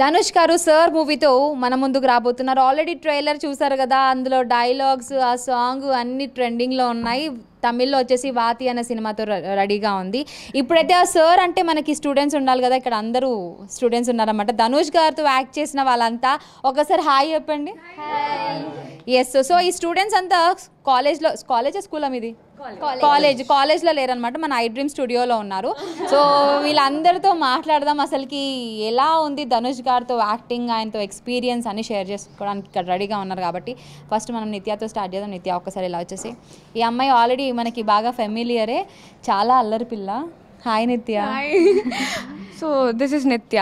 ధనుష్ గారు సార్ మూవీతో మన ముందుకు రాబోతున్నారు ఆల్రెడీ ట్రైలర్ చూసారు కదా అందులో డైలాగ్స్ ఆ సాంగ్ అన్ని ట్రెండింగ్లో ఉన్నాయి తమిళ్లో వచ్చేసి వాతి అనే సినిమాతో రెడీగా ఉంది ఇప్పుడైతే ఆ సార్ అంటే మనకి స్టూడెంట్స్ ఉండాలి కదా ఇక్కడ అందరూ స్టూడెంట్స్ ఉన్నారన్నమాట ధనుష్ గారితో యాక్ట్ చేసిన వాళ్ళంతా ఒకసారి హాయ్ చెప్పండి ఎస్ సో ఈ స్టూడెంట్స్ అంతా కాలేజ్లో కాలేజ్ స్కూలా మీది కాలేజ్ కాలేజ్లో లేరనమాట మన ఐ డ్రీమ్ స్టూడియోలో ఉన్నారు సో వీళ్ళందరితో మాట్లాడదాం అసలుకి ఎలా ఉంది ధనుష్ గారితో యాక్టింగ్ ఆయనతో ఎక్స్పీరియన్స్ అని షేర్ చేసుకోవడానికి ఇక్కడ రెడీగా ఉన్నారు కాబట్టి ఫస్ట్ మనం నిత్యాతో స్టార్ట్ చేద్దాం నిత్య ఒక్కసారి ఇలా వచ్చేసి ఈ అమ్మాయి ఆల్రెడీ మనకి బాగా ఫెమిలియరే చాలా అల్లరి పిల్ల hi Nithya so this is Nithya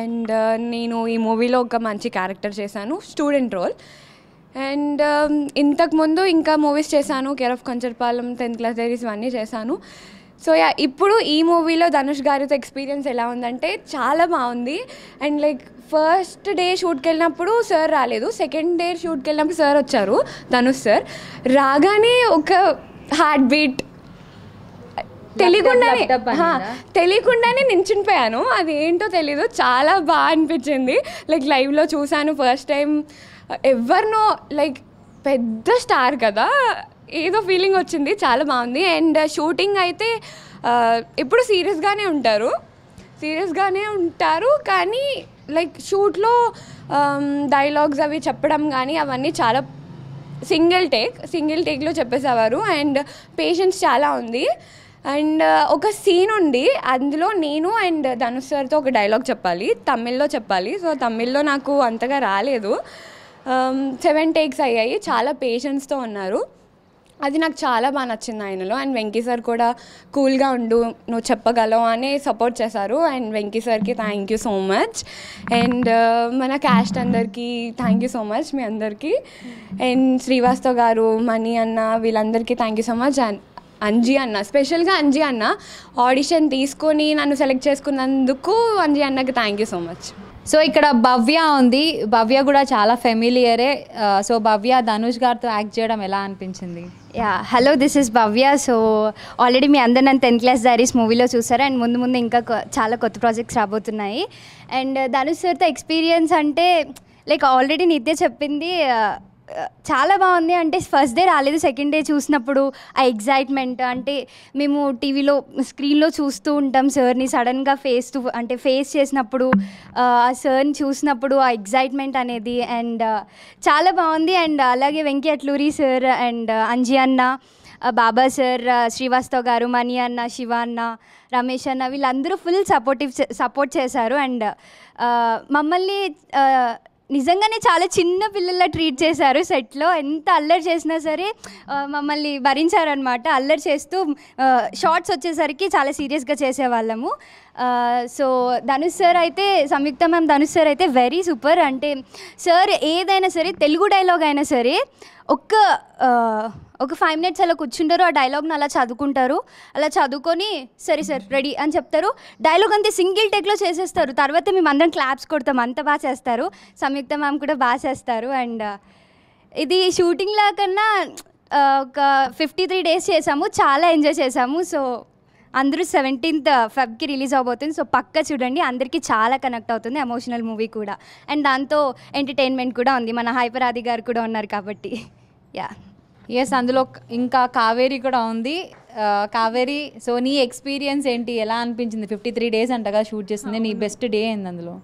and నేను ఈ మూవీలో ఒక మంచి క్యారెక్టర్ చేశాను స్టూడెంట్ రోల్ అండ్ um, ఇంతకుముందు ఇంకా మూవీస్ చేశాను care of Kancharapalem tenth class diaries ఇవన్నీ చేశాను సో యా ఇప్పుడు ఈ మూవీలో ధనుష్ గారితో ఎక్స్పీరియన్స్ ఎలా ఉందంటే చాలా బాగుంది అండ్ లైక్ ఫస్ట్ డే షూట్కి వెళ్ళినప్పుడు సార్ రాలేదు సెకండ్ డే షూట్కి వెళ్ళినప్పుడు సార్ వచ్చారు ధనుష్ సార్ రాగానే ఒక హార్ట్ బీట్ తెలియకుండానే తెలియకుండానే నించునిపోయాను అది ఏంటో తెలీదు చాలా బాగా అనిపించింది లైక్ లైవ్లో చూసాను ఫస్ట్ టైం ఎవరినో లైక్ పెద్ద స్టార్ కదా ఏదో ఫీలింగ్ వచ్చింది చాలా బాగుంది అండ్ షూటింగ్ అయితే ఎప్పుడు సీరియస్గానే ఉంటారు సీరియస్గానే ఉంటారు కానీ లైక్ షూట్లో డైలాగ్స్ అవి చెప్పడం కానీ అవన్నీ చాలా సింగిల్ టేక్ సింగిల్ టేక్లో చెప్పేసేవారు అండ్ పేషెన్స్ చాలా ఉంది అండ్ ఒక సీన్ ఉంది అందులో నేను అండ్ ధనుష్ సార్తో ఒక డైలాగ్ చెప్పాలి తమిళ్లో చెప్పాలి సో తమిళ్లో నాకు అంతగా రాలేదు సెవెన్ టేక్స్ అయ్యాయి చాలా పేషెన్స్తో ఉన్నారు అది నాకు చాలా బాగా నచ్చింది ఆయనలో అండ్ వెంకీ సార్ కూడా కూల్గా ఉండు నువ్వు చెప్పగలవు అని సపోర్ట్ చేశారు అండ్ వెంకీ సార్కి thank you so much and మన క్యాస్ట్ అందరికీ థ్యాంక్ యూ సో మచ్ మీ అందరికీ అండ్ శ్రీవాస్తవ్ గారు మణి అన్న వీళ్ళందరికీ thank you so much and Anji అన్న స్పెషల్గా అంజీ అన్న ఆడిషన్ తీసుకొని నన్ను సెలెక్ట్ చేసుకున్నందుకు అంజీ అన్నకి thank you so much so ఇక్కడ భవ్య ఉంది భవ్య కూడా చాలా ఫెమిలియరే సో uh, భవ్య ధనుష్ గారితో యాక్ట్ చేయడం ఎలా అనిపించింది yeah hello this is Bhavya so already మీ అందరు నన్ను టెన్త్ క్లాస్ దారీస్ మూవీలో చూసారు అండ్ ముందు ముందు ఇంకా చాలా కొత్త ప్రాజెక్ట్స్ రాబోతున్నాయి అండ్ uh, ధనుష్ సార్తో ఎక్స్పీరియన్స్ అంటే లైక్ ఆల్రెడీ నిత్య చెప్పింది uh, చాలా బాగుంది అంటే ఫస్ట్ డే రాలేదు సెకండ్ డే చూసినప్పుడు ఆ ఎగ్జైట్మెంట్ అంటే మేము టీవీలో స్క్రీన్లో చూస్తూ ఉంటాం సార్ని సడన్గా ఫేస్ టు అంటే ఫేస్ చేసినప్పుడు ఆ సార్ని చూసినప్పుడు ఆ ఎగ్జైట్మెంట్ అనేది అండ్ చాలా బాగుంది అండ్ అలాగే వెంకీ అట్లూరి సార్ అండ్ అంజీ అన్న బాబా సార్ శ్రీవాస్తవ్ గారు మణి అన్న శివ అన్న రమేష్ అన్న వీళ్ళందరూ ఫుల్ సపోర్టివ్ సపోర్ట్ చేశారు అండ్ మమ్మల్ని నిజంగానే చాలా చిన్న పిల్లల్లా ట్రీట్ చేశారు సెట్లో ఎంత అల్లరి చేసినా సరే మమ్మల్ని భరించారనమాట అల్లరి చేస్తూ షార్ట్స్ వచ్చేసరికి చాలా సీరియస్గా చేసేవాళ్ళము సో ధనుష్ సార్ అయితే సంయుక్త మ్యామ్ ధనుష్ సార్ అయితే వెరీ సూపర్ అంటే సార్ ఏదైనా సరే తెలుగు డైలాగ్ అయినా సరే ఒక్క ఒక ఫైవ్ మినిట్స్ అలా కూర్చుంటారు ఆ డైలాగ్ని అలా చదువుకుంటారు అలా చదువుకొని సరే సార్ రెడీ అని చెప్తారు డైలాగ్ అంతే సింగిల్ టెక్లో చేసేస్తారు తర్వాత మేము అందరం క్లాప్స్ కొడతాం అంత బాగా చేస్తారు సంయుక్త మ్యామ్ కూడా బాగా చేస్తారు అండ్ ఇది లా కన్నా ఒక ఫిఫ్టీ త్రీ డేస్ చేసాము చాలా ఎంజాయ్ చేసాము సో అందరూ సెవెంటీన్త్ ఫెబ్కి రిలీజ్ అవబోతుంది సో పక్క చూడండి అందరికీ చాలా కనెక్ట్ అవుతుంది ఎమోషనల్ మూవీ కూడా అండ్ దాంతో ఎంటర్టైన్మెంట్ కూడా ఉంది మన హైపర్ ఆది గారు కూడా ఉన్నారు కాబట్టి యా ఎస్ అందులో ఇంకా కావేరి కూడా ఉంది కావేరి సో నీ ఎక్స్పీరియన్స్ ఏంటి ఎలా అనిపించింది ఫిఫ్టీ త్రీ డేస్ అంటగా షూట్ చేసింది నీ బెస్ట్ డే అయింది అందులో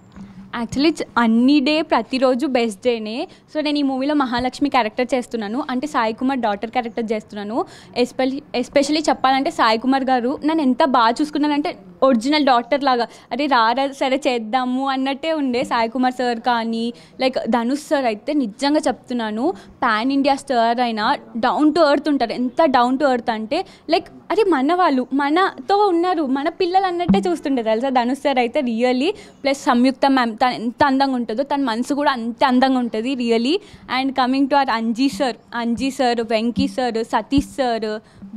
యాక్చువల్లీ అన్ని డే ప్రతిరోజు బెస్ట్ డేనే సో నేను ఈ మూవీలో మహాలక్ష్మి క్యారెక్టర్ చేస్తున్నాను అంటే సాయి కుమార్ డాటర్ క్యారెక్టర్ చేస్తున్నాను ఎస్పెషలీ ఎస్పెషలీ చెప్పాలంటే సాయి కుమార్ గారు నన్ను ఎంత బాగా చూసుకున్నానంటే ఒరిజినల్ డాక్టర్ లాగా అరే రారా సరే చేద్దాము అన్నట్టే ఉండే సాయి కుమార్ సార్ కానీ లైక్ ధనుష్ సార్ అయితే నిజంగా చెప్తున్నాను పాన్ ఇండియా సార్ అయినా డౌన్ టు ఎర్త్ ఉంటారు ఎంత డౌన్ టు ఎర్త్ అంటే లైక్ అరే మన వాళ్ళు మనతో ఉన్నారు మన పిల్లలు అన్నట్టే చూస్తుండే తెలుసా ధనుష్ సార్ అయితే రియల్లీ ప్లస్ సంయుక్త మ్యామ్ తను ఎంత అందంగా ఉంటుందో తన మనసు కూడా అంత అందంగా ఉంటుంది really and coming to our Anji sir Anji sir Venky sir Satish sir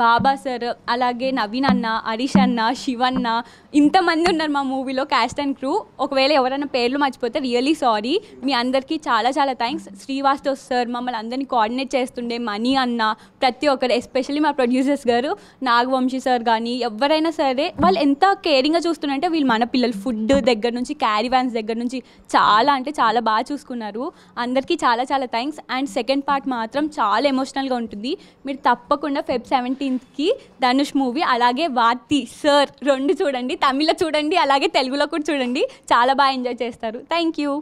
Baba sir అలాగే నవీన్ అన్న హరీష్ అన్న శివన్న ఇంతమంది ఉన్నారు మా మూవీలో క్యాస్ట్ అండ్ క్రూ ఒకవేళ ఎవరైనా పేర్లు మర్చిపోతే రియలీ సారీ మీ అందరికీ చాలా చాలా థ్యాంక్స్ శ్రీవాస్తవ్ సార్ మమ్మల్ని అందరినీ కోఆర్డినేట్ చేస్తుండే మనీ అన్న ప్రతి ఒక్కరు ఎస్పెషల్లీ మా ప్రొడ్యూసర్స్ గారు నాగవంశీ సార్ కానీ ఎవరైనా సరే వాళ్ళు ఎంత కేరింగ్గా చూస్తున్నారంటే వీళ్ళు మన పిల్లలు ఫుడ్ దగ్గర నుంచి క్యారీ వ్యాన్స్ దగ్గర నుంచి చాలా అంటే చాలా బాగా చూసుకున్నారు అందరికీ చాలా చాలా థ్యాంక్స్ అండ్ సెకండ్ పార్ట్ మాత్రం చాలా ఎమోషనల్గా ఉంటుంది మీరు తప్పకుండా ఫెబ్ సెవెంటీన్త్కి ధనుష్ మూవీ అలాగే వాతి సార్ రెండు చూడండి చూడండి తమిళ చూడండి అలాగే తెలుగులో కూడా చూడండి చాలా బాగా ఎంజాయ్ చేస్తారు థ్యాంక్ యూ